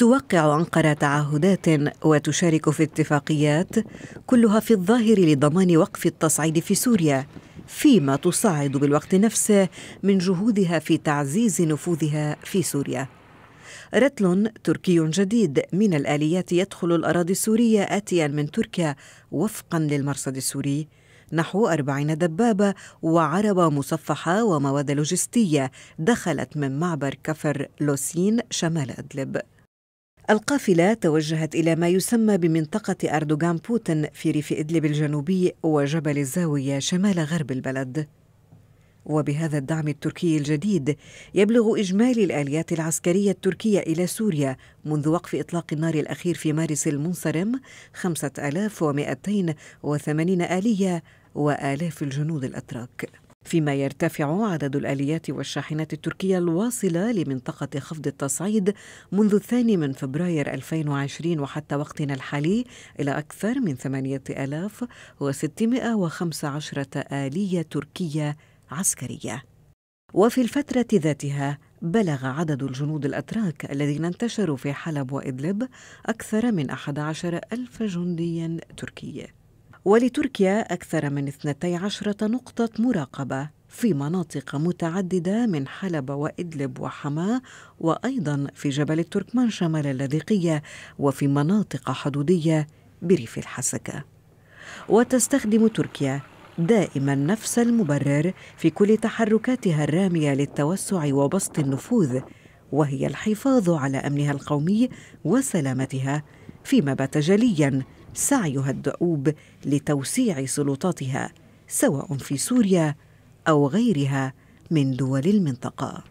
توقع أنقرة تعهدات وتشارك في اتفاقيات كلها في الظاهر لضمان وقف التصعيد في سوريا فيما تصعد بالوقت نفسه من جهودها في تعزيز نفوذها في سوريا رتل تركي جديد من الآليات يدخل الأراضي السورية آتيا من تركيا وفقا للمرصد السوري نحو أربعين دبابة وعربة مصفحة ومواد لوجستية دخلت من معبر كفر لوسين شمال أدلب القافلة توجهت إلى ما يسمى بمنطقة أردوغان بوتين في ريف إدلب الجنوبي وجبل الزاوية شمال غرب البلد وبهذا الدعم التركي الجديد يبلغ إجمالي الآليات العسكرية التركية إلى سوريا منذ وقف إطلاق النار الأخير في مارس المنصرم 5280 آلية وآلاف الجنود الأتراك فيما يرتفع عدد الآليات والشاحنات التركية الواصلة لمنطقة خفض التصعيد منذ الثاني من فبراير 2020 وحتى وقتنا الحالي إلى أكثر من 8615 آلية تركية عسكرية وفي الفترة ذاتها بلغ عدد الجنود الأتراك الذين انتشروا في حلب وإدلب أكثر من 11000 ألف جندي تركي ولتركيا أكثر من 12 نقطة مراقبة في مناطق متعددة من حلب وإدلب وحماة وأيضا في جبل التركمان شمال اللاذقية وفي مناطق حدودية بريف الحسكة وتستخدم تركيا دائما نفس المبرر في كل تحركاتها الراميه للتوسع وبسط النفوذ وهي الحفاظ على امنها القومي وسلامتها فيما بات جليا سعيها الدؤوب لتوسيع سلطاتها سواء في سوريا او غيرها من دول المنطقه